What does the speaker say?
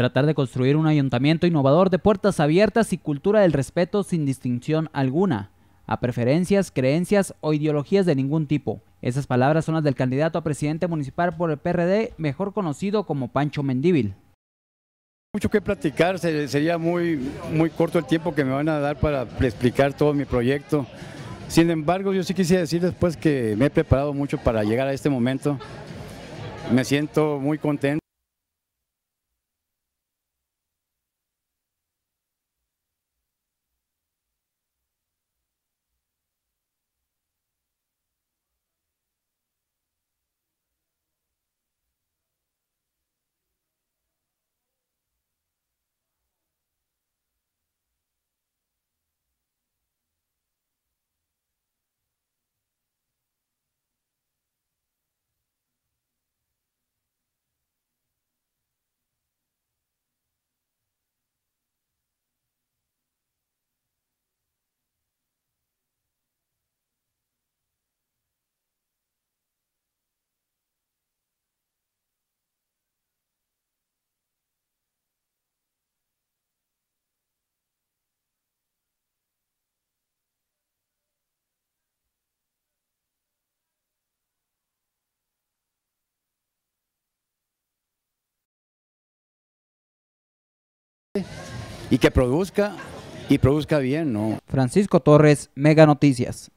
Tratar de construir un ayuntamiento innovador de puertas abiertas y cultura del respeto sin distinción alguna, a preferencias, creencias o ideologías de ningún tipo. Esas palabras son las del candidato a presidente municipal por el PRD, mejor conocido como Pancho Mendíbil. Mucho que platicar, sería muy, muy corto el tiempo que me van a dar para explicar todo mi proyecto. Sin embargo, yo sí quisiera decir después que me he preparado mucho para llegar a este momento. Me siento muy contento. y que produzca y produzca bien, ¿no? Francisco Torres, Mega Noticias.